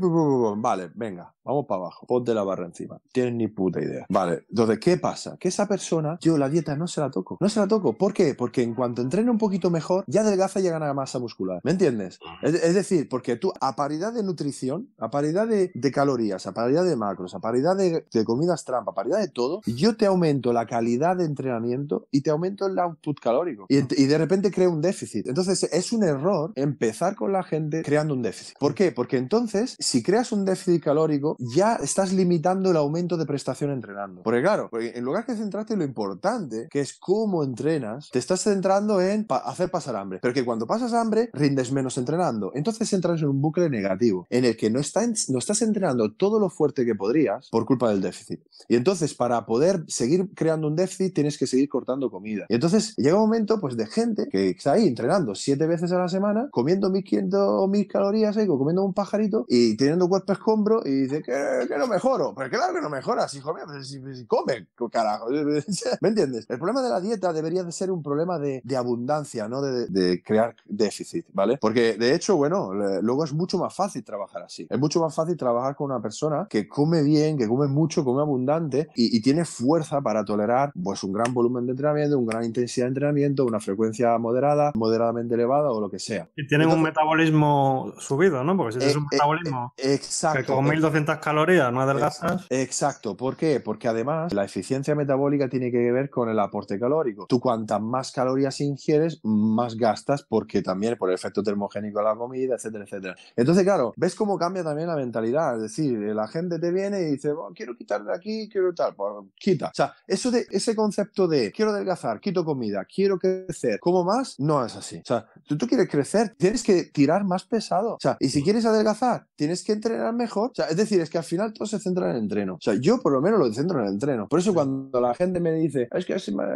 vale, venga, Vamos para abajo. Ponte la barra encima. Tienes ni puta idea. Vale, entonces, ¿qué pasa? Que esa persona, yo la dieta no se la toco. No se la toco. ¿Por qué? Porque en cuanto entrene un poquito mejor, ya adelgaza y ya gana masa muscular. ¿Me entiendes? Es, decir, porque tú, a paridad de nutrición, a paridad de, calorías, a paridad de macros, a paridad de, comidas trampa, a paridad de todo, yo te aumento la calidad de entrenamiento y te aumento el output calórico. Y, y de repente crea un déficit. Entonces, es un error empezar con la gente creando un déficit. ¿Por qué? Porque entonces, si creas un déficit calórico, ya estás limitando el aumento de prestación entrenando. Porque claro, en lugar de centrarte en lo importante, que es cómo entrenas, te estás centrando en hacer pasar hambre. Pero que cuando pasas hambre, rindes menos entrenando. Entonces entras en un bucle negativo, en el que no, está no estás entrenando todo lo fuerte que podrías por culpa del déficit. Y entonces, para poder seguir creando un déficit, tienes que seguir cortando comida. Y entonces llega un momento, pues, de gente que está ahí entrenando siete veces a la semana, comiendo 1500 o 1000 calorías, o comiendo un pajarito y teniendo cuerpo escombro y dice, que, no mejoro. Pero claro que no mejoras, hijo mío, si, come, carajo. <laughs> ¿Me entiendes? El problema de la dieta debería de ser un problema de, abundancia, no de, crear déficit, ¿vale? Porque de hecho, bueno, luego es mucho más fácil trabajar así. Es mucho más fácil trabajar con una persona que come bien, que come mucho, come abundante y, tiene fuerza para tolerar pues un gran volumen de entrenamiento, una gran intensidad de entrenamiento, una frecuencia moderada, moderadamente elevada o lo que sea. Y tienen un metabolismo subido, ¿no? Porque si es eh, un eh, metabolismo eh, exacto, con 1200 calorías, no adelgazas. Eh, exacto. ¿Por qué? Porque además la eficiencia metabólica tiene que ver con el aporte calórico. Tú cuantas más calorías ingieres, más gastas porque también por el efecto termogénico de la comida, etcétera, etcétera. Entonces, claro, ves cómo cambia también la mentalidad. Es decir, eh, la gente te viene y dice, oh, quiero quitar de aquí, quiero tal, pues, quita. O sea, eso de, ese concepto de quiero adelgazar, quito comida, quiero crecer, como más, no es así. O sea, tú, tú quieres crecer, tienes que tirar más pesado. O sea, y si quieres adelgazar, tienes que entrenar mejor. O sea, es decir, es que al final todo se centra en el entreno. O sea, yo por lo menos lo centro en el entreno. Por eso cuando la gente me dice, es que es una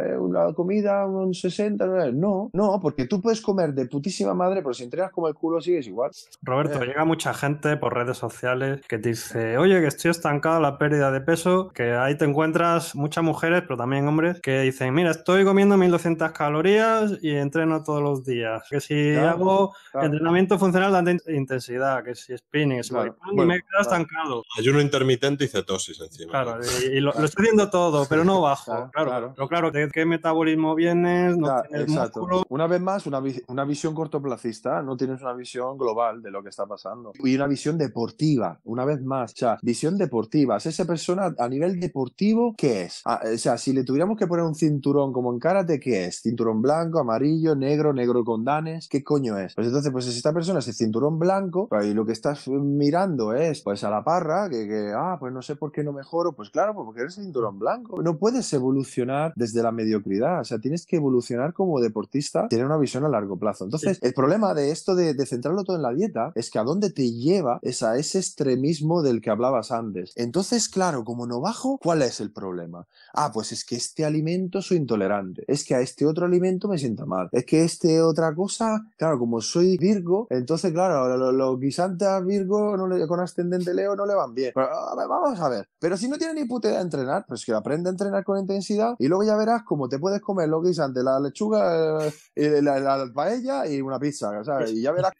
comida, un 60, no, no, porque tú puedes comer de putísima madre, pero si entrenas como el culo sigues igual. Roberto, eh. llega mucha gente por redes sociales que te dice, oye, que estoy estancado la pérdida de peso, que ahí te encuentras muchas mujeres, pero también hombres, que dicen, mira, estoy comiendo 1200 calorías y entreno todos los días. Que si hago entrenamiento funcional de intensidad, que si spinning, y me he estancado Ayuno intermitente y cetosis encima. Claro, y, lo, estoy viendo todo, pero no bajo. Claro, claro. Pero claro, ¿qué, qué metabolismo vienes? No exacto. Una vez más, una, visión cortoplacista, no tienes una visión global de lo que está pasando. Y una visión deportiva, una vez más. O sea, visión deportiva. Es esa persona a nivel deportivo, ¿qué es? Ah, o sea, si le tuviéramos que poner un cinturón como en karate, ¿qué es? Cinturón blanco, amarillo, negro, negro con danes, ¿qué coño es? Pues entonces, pues si esta persona es el cinturón blanco, y pues lo que estás mirando es, pues a la parra, que, ah, pues no sé por qué no mejoro, pues claro, pues porque eres cinturón blanco. No puedes evolucionar desde la mediocridad, o sea, tienes que evolucionar como deportista, tener una visión a largo plazo. Entonces, el problema de esto de, centrarlo todo en la dieta es que a dónde te lleva es a ese extremismo del que hablabas antes. Entonces, claro, como no bajo, ¿cuál es el problema? Ah, pues es que este alimento soy intolerante, es que a este otro alimento me sienta mal, es que este otra cosa, claro, como soy Virgo, entonces, claro, los lo, Virgo no le, con ascendente Leo no van bien. vamos a ver. Pero si no tiene ni puta idea de entrenar, pues que aprende a entrenar con intensidad y luego ya verás cómo te puedes comer lo que dices, ante la lechuga, eh, y la, paella y una pizza, Y ya verás,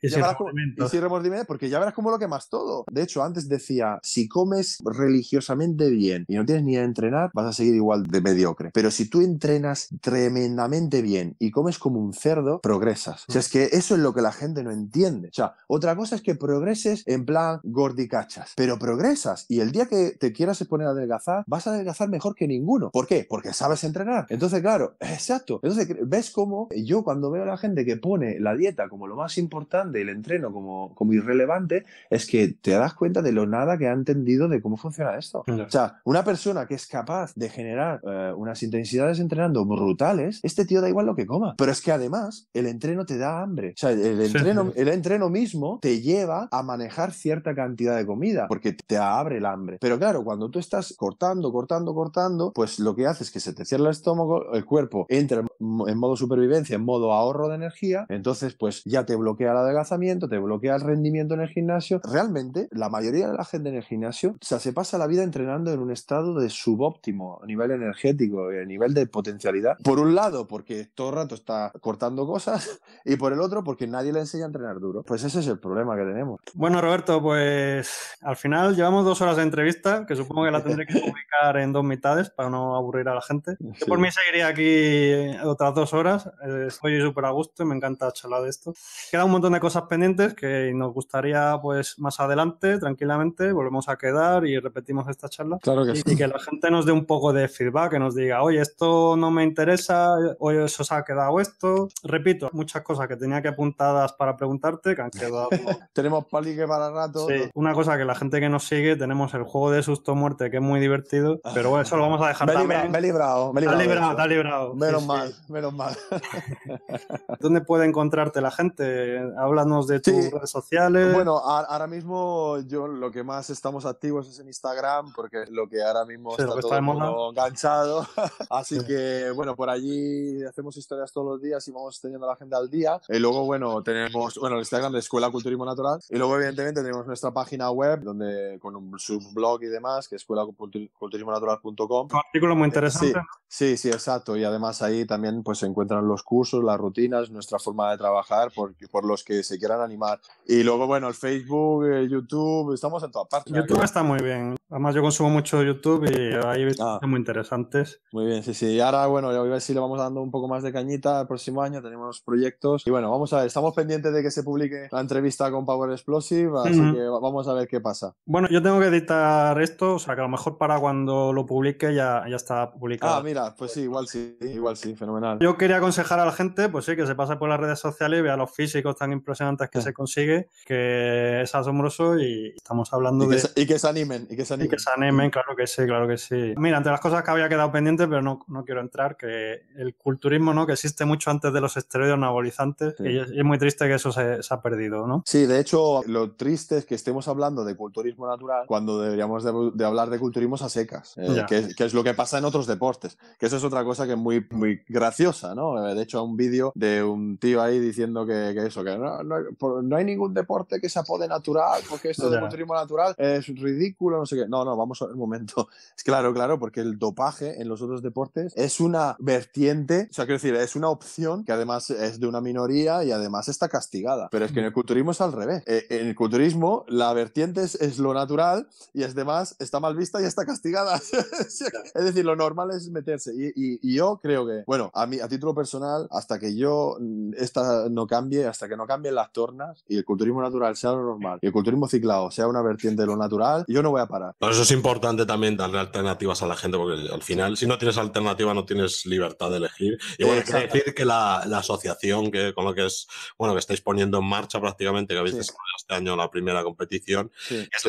porque ya verás cómo lo quemas todo. De hecho, antes decía, si comes religiosamente bien y no tienes ni idea de entrenar, vas a seguir igual de mediocre. Pero si tú entrenas tremendamente bien y comes como un cerdo, progresas. O sea, es que eso es lo que la gente no entiende. O sea, otra cosa es que progreses en plan gordicachas, pero progresas. Y el día que te quieras poner a adelgazar, vas a adelgazar mejor que ninguno. ¿Por qué? Porque sabes entrenar. Entonces, claro, exacto. Entonces, ves cómo yo cuando veo a la gente que pone la dieta como lo más importante y el entreno como, como irrelevante, es que te das cuenta de lo nada que ha entendido de cómo funciona esto. O sea, una persona que es capaz de generar eh, unas intensidades entrenando brutales, este tío da igual lo que coma. Pero es que además, el entreno te da hambre. O sea, el entreno, el entreno mismo te lleva a manejar cierta cantidad de comida. Porque te abre el hambre. Pero claro, cuando tú estás cortando, cortando, cortando, pues lo que hace es que se te cierra el estómago, el cuerpo entra en modo supervivencia, en modo ahorro de energía, entonces pues ya te bloquea el adelgazamiento, te bloquea el rendimiento en el gimnasio. Realmente la mayoría de la gente en el gimnasio se pasa la vida entrenando en un estado de subóptimo a nivel energético, a nivel de potencialidad. Por un lado, porque todo el rato está cortando cosas <laughs> y por el otro, porque nadie le enseña a entrenar duro. Pues ese es el problema que tenemos. Bueno, Roberto, pues al final llevamos dos horas de entrevista, que supongo que la tendré que <laughs> publicar en dos mitades para no aburrir a la gente. Yo por mí seguiría aquí otras dos horas. Eh, estoy súper a gusto y me encanta charlar de esto. Queda un montón de cosas pendientes que nos gustaría, pues, más adelante, tranquilamente, volvemos a quedar y repetimos esta charla. Claro que y, sí. que la gente nos dé un poco de feedback, que nos diga, oye, esto no me interesa, oye, eso se ha quedado esto. Repito, muchas cosas que tenía que apuntadas para preguntarte que han quedado. <laughs> Tenemos palique para rato. una cosa que la gente que nos sigue, tenemos el juego de susto muerte, que es muy divertido, ah. pero bueno, eso lo vamos a dejar. Me, me he librado, me he librado. librado. Menos mal, menos mal. <laughs> ¿Dónde puede encontrarte la gente? Háblanos de tus redes sociales. Bueno, ahora mismo yo lo que más estamos activos es en Instagram, porque lo que ahora mismo está, todo mundo enganchado. <laughs> Así que, bueno, por allí hacemos historias todos los días y vamos teniendo la gente al día. Y luego, bueno, tenemos, bueno, el Instagram de Escuela Culturismo Natural. Y luego, evidentemente, tenemos nuestra página web donde eh, con un subblog y demás, que es escuelaculturismonatural.com. Un artículo muy eh, interesante. sí, sí, exacto. Y además ahí también pues, se encuentran los cursos, las rutinas, nuestra forma de trabajar por, los que se quieran animar. Y luego, bueno, el Facebook, el YouTube, estamos en todas partes. YouTube está muy bien. Además, yo consumo mucho YouTube y hay ah. muy interesantes. Muy bien, sí, sí. Y ahora, bueno, a ver si le vamos dando un poco más de cañita el próximo año. Tenemos proyectos. Y bueno, vamos a ver, estamos pendientes de que se publique la entrevista con Power Explosive, así que vamos a ver qué pasa. Bueno, yo tengo que editar esto, o sea que a lo mejor para cuando lo publique ya, ya está publicado. Ah, mira, pues sí, igual sí, igual sí, fenomenal. Yo quería aconsejar a la gente, pues sí, que se pase por las redes sociales y vea los físicos tan impresionantes que se consigue, que es asombroso y estamos hablando de... y que se animen, y que se animen. que se animen, claro que sí, claro que sí. Mira, entre las cosas que había quedado pendiente, pero no, quiero entrar, que el culturismo, ¿no? Que existe mucho antes de los estereotipos anabolizantes y es, muy triste que eso se, se ha perdido, ¿no? Sí, de hecho, lo triste es que estemos hablando de culturismo natural. Cuando deberíamos de, hablar de culturismo a secas, eh, que, es, lo que pasa en otros deportes, que eso es otra cosa que es muy, muy graciosa, ¿no? Eh, de hecho, un vídeo de un tío ahí diciendo que, eso, que no, no, hay ningún deporte que se apode natural, porque esto de culturismo natural es ridículo, no sé qué. No, no, vamos al momento. <laughs> Es claro, claro, porque el dopaje en los otros deportes es una vertiente, o sea, quiero decir, es una opción que además es de una minoría y además está castigada. Pero es que en el culturismo es al revés. Eh, en el culturismo, la vertiente es lo natural y es demás está mal vista y está castigada. <laughs> es decir, lo normal es meterse. Y, yo creo que, bueno, a, mí, a título personal, hasta que yo mm, esta no cambie, hasta que no cambien las tornas y el culturismo natural sea lo normal y el culturismo ciclado sea una vertiente de lo natural, yo no voy a parar. Por eso es importante también darle alternativas a la gente, porque al final, si no tienes alternativa, no tienes libertad de elegir. Y bueno, quiero decir que la, asociación que con lo que es, bueno, que estáis poniendo en marcha prácticamente, que habéis este año la primera competición,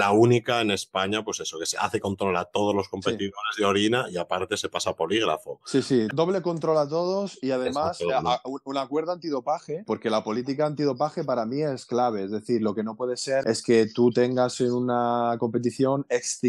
la única en España, pues eso, que se hace control a todos los competidores de orina y aparte se pasa polígrafo. Sí, sí, doble control a todos y además un acuerdo antidopaje, porque la política antidopaje para mí es clave. Es decir, lo que no puede ser es que tú tengas en una competición ex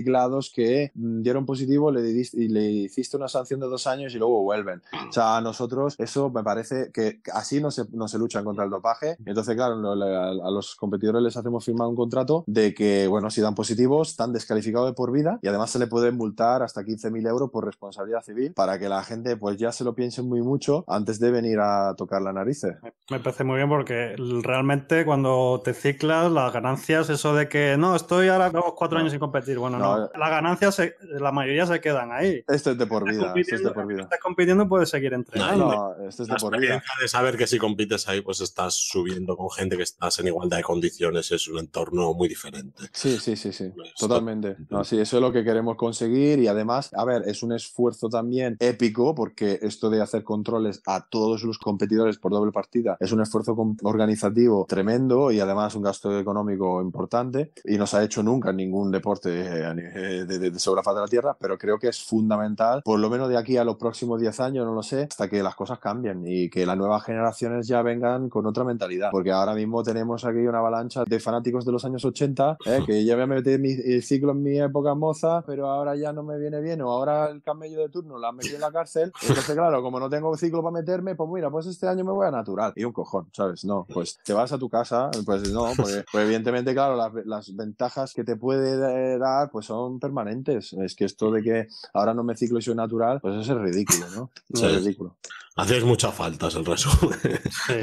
que mm, dieron positivo le y le hiciste una sanción de dos años y luego vuelven. O sea, a nosotros eso me parece que así no se, no se luchan contra el dopaje. Entonces, claro, a los competidores les hacemos firmar un contrato de que, bueno, si dan positivos, están descalificados de por vida y además se le puede multar hasta 15.000 euros por responsabilidad civil para que la gente pues ya se lo piense muy mucho antes de venir a tocar la nariz. Me parece muy bien porque realmente cuando te ciclas las ganancias, eso de que no, estoy ahora dos, cuatro años sin competir, bueno, no, eh. las ganancias, la mayoría se quedan ahí. Esto es de por vida, esto es de por vida. Estás compitiendo, puedes seguir entrenando. No, no esto es de por vida. de saber que si compites ahí, pues estás subiendo con gente que estás en igualdad de condiciones, es un entorno muy diferente. Sí, sí, Sí, sí, sí, pues, pues, totalmente. No, sí, eso es lo que queremos conseguir y además, a ver, es un esfuerzo también épico porque esto de hacer controles a todos los competidores por doble partida es un esfuerzo organizativo tremendo y además un gasto económico importante y no se ha hecho nunca en ningún deporte eh, eh, de, de, de sobre la faz de la Tierra, pero creo que es fundamental, por lo menos de aquí a los próximos 10 años, no lo sé, hasta que las cosas cambien y que las nuevas generaciones ya vengan con otra mentalidad, porque ahora mismo tenemos aquí una avalancha de fanáticos de los años 80 eh, que lleven me metí mi, eh, ciclo en mi época moza, pero ahora ya no me viene bien, o ahora el camello de turno la metí en la cárcel. <laughs> Entonces, claro, como no tengo ciclo para meterme, pues mira, pues este año me voy a natural. Y un cojón, ¿sabes? No, pues te vas a tu casa, pues no, porque, <laughs> pues evidentemente, claro, las, ventajas que te puede eh, dar, pues son permanentes. Es que esto de que ahora no me ciclo y soy natural, pues eso es ridículo, ¿no? es ridículo. Haces mucha falta, es el resumen. Sí,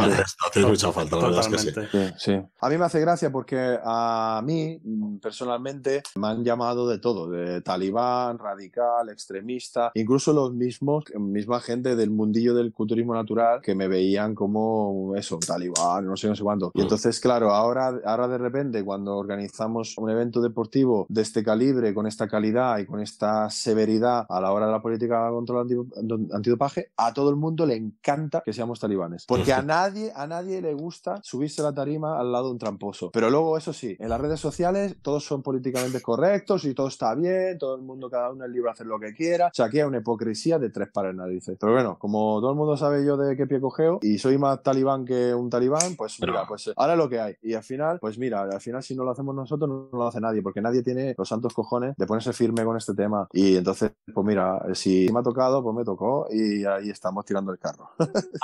haces mucha falta, la verdad es que sí. Sí, A mí me hace gracia porque a mí, mm, personalmente, me han llamado de todo, de talibán, radical, extremista, incluso los mismos, misma gente del mundillo del culturismo natural que me veían como eso, talibán, no sé, no sé cuánto. Y mm. entonces, claro, ahora, ahora de repente, cuando organizamos un evento deportivo de este calibre, con esta calidad y con esta severidad a la hora de la política contra el antidopaje, a todo el mundo le encanta que seamos talibanes. Porque a <laughs> nadie, a nadie le gusta subirse la tarima al lado de un tramposo. Pero luego, eso sí, en las redes sociales todos son políticamente correctos y todo está bien, todo el mundo, cada uno es libre de hacer lo que quiera. O sea, aquí hay una hipocresía de tres pares narices. Pero bueno, como todo el mundo sabe yo de qué pie cogeo y soy más talibán que un talibán, pues mira, pues eh, ahora lo que hay. Y al final, pues mira, al final si no lo hacemos nosotros, no lo hace nadie, porque nadie tiene los santos cojones de ponerse firme con este tema. Y entonces, pues mira, eh, si me ha tocado, pues me tocó y ahí estamos tirando el carro.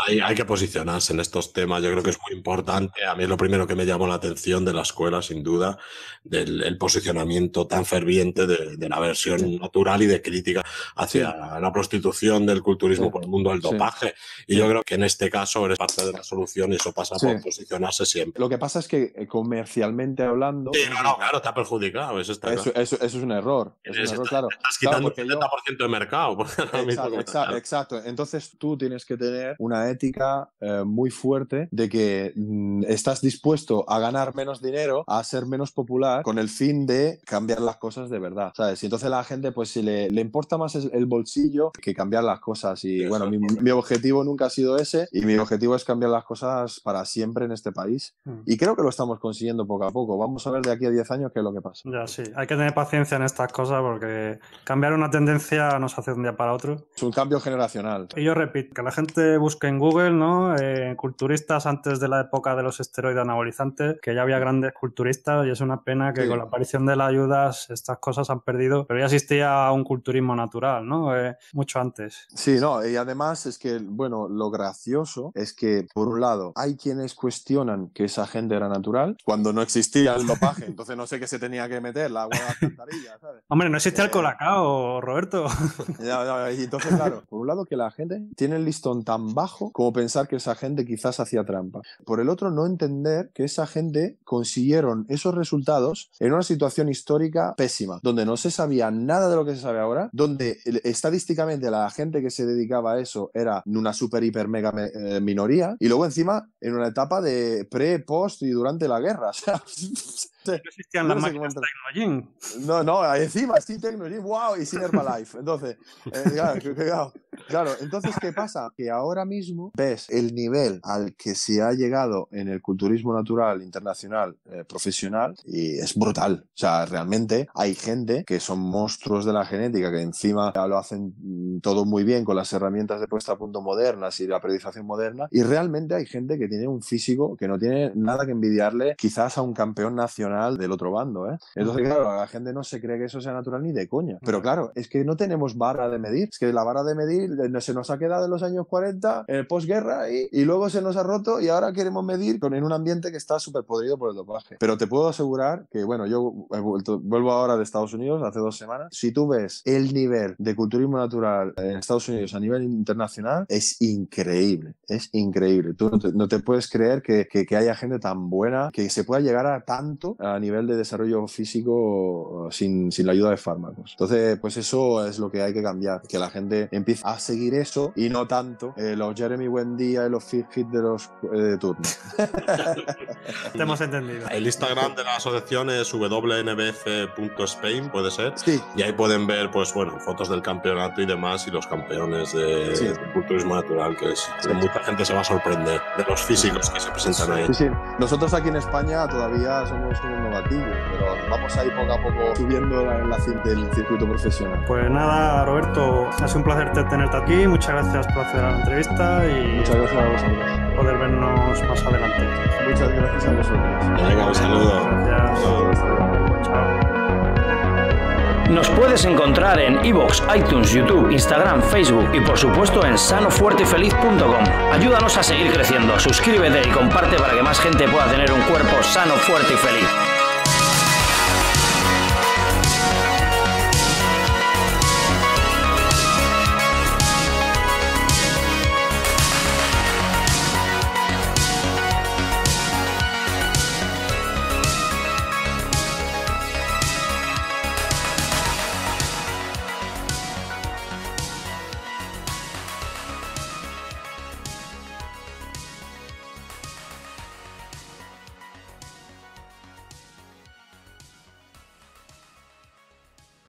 hay, que posicionarse en estos temas, yo creo que es muy importante. A mí es lo primero que me llamó la atención de la escuela, sin duda, del posicionamiento tan ferviente de, la versión natural y de crítica hacia la prostitución del culturismo por el mundo, el dopaje. Y yo creo que en este caso eres parte de la solución y eso pasa por posicionarse siempre. Lo que pasa es que eh, comercialmente hablando... Sí, no, no, claro, está perjudicado, eso es un error. un error, claro. Estás quitando el 70% de mercado. <laughs> exacto, exacto. Entonces tú tienes tienes que tener una ética eh, muy fuerte de que mm, estás dispuesto a ganar menos dinero, a ser menos popular, con el fin de cambiar las cosas de verdad, ¿sabes? Y entonces la gente, pues si le, le importa más el bolsillo que cambiar las cosas. Y bueno, mi, objetivo nunca ha sido ese y mi objetivo es cambiar las cosas para siempre en este país. Hmm. Y creo que lo estamos consiguiendo poco a poco. Vamos a ver de aquí a 10 años qué es lo que pasa. Ya, sí. Hay que tener paciencia en estas cosas porque cambiar una tendencia no se hace de un día para otro. Es un cambio generacional. Y yo repito, que la gente busca en Google, ¿no? Eh, culturistas antes de la época de los esteroides anabolizantes, que ya había grandes culturistas y es una pena que con la aparición de las ayudas estas cosas han perdido, pero ya existía un culturismo natural, ¿no? Eh, mucho antes. Sí, no, y además es que, bueno, lo gracioso es que, por un lado, hay quienes cuestionan que esa gente era natural cuando no existía el dopaje, entonces no sé qué se tenía que meter, la agua de la ¿sabes? Hombre, no existe el eh, colacao, Roberto. <laughs> Ya, ya, y entonces, claro, por un lado que la gente tiene el tan bajo como pensar que esa gente quizás hacía trampa. Por el otro, no entender que esa gente consiguieron esos resultados en una situación histórica pésima, donde no se sabía nada de lo que se sabe ahora, donde estadísticamente la gente que se dedicaba a eso era una super, hiper, mega eh, minoría, y luego encima en una etapa de pre, post y durante la guerra. <laughs> O sea, no existían no las máquinas No, no, encima sí Tecnogin, wow, y sin Herbalife. Entonces, eh, Claro, entonces, ¿qué pasa? Que ahora mismo ves el nivel al que se ha llegado en el culturismo natural, internacional, eh, profesional, y es brutal. O sea, realmente hay gente que son monstruos de la genética, que encima lo hacen mm, todo muy bien con las herramientas de puesta a punto modernas y la periodización moderna, y realmente hay gente que tiene un físico que no tiene nada que envidiarle quizás a un campeón nacional del otro bando. ¿eh? Entonces, claro, la gente no se cree que eso sea natural ni de coña. Pero claro, es que no tenemos barra de medir, es que la barra de medir se nos ha quedado en los años 40, en el posguerra, y, luego se nos ha roto y ahora queremos medir con, en un ambiente que está súper podrido por el dopaje. Pero te puedo asegurar que, bueno, yo vuelvo ahora de Estados Unidos hace dos semanas. Si tú ves el nivel de culturismo natural en Estados Unidos a nivel internacional, es increíble, es increíble. Tú no te, puedes creer que, que, haya gente tan buena, que se pueda llegar a tanto a nivel de desarrollo físico sin, sin la ayuda de fármacos. Entonces, pues eso es lo que hay que cambiar, que la gente empiece a seguir eso y no tanto eh, los Jeremy Buendía y los Fit de los eh, de <laughs> hemos entendido. El Instagram de la asociación es wnbf.spain, puede ser. Sí. Y ahí pueden ver, pues bueno, fotos del campeonato y demás y los campeones de, culturismo natural, que Mucha gente se va a sorprender de los físicos que se presentan ahí. Sí, sí. Nosotros aquí en España todavía somos unos novatillos, pero vamos a ir poco a poco subiendo la, circuito profesional. Pues nada, Roberto, ha sido un placer tener aquí, muchas gracias por hacer la entrevista y muchas gracias a vosotros. poder vernos más adelante. Muchas gracias a vosotros. Venga, un saludo. Chao. Nos puedes encontrar en iVoox, iTunes, YouTube, Instagram, Facebook y por supuesto en sanofuertefeliz.com. Ayúdanos a seguir creciendo, suscríbete y comparte para que más gente pueda tener un cuerpo sano, fuerte y feliz.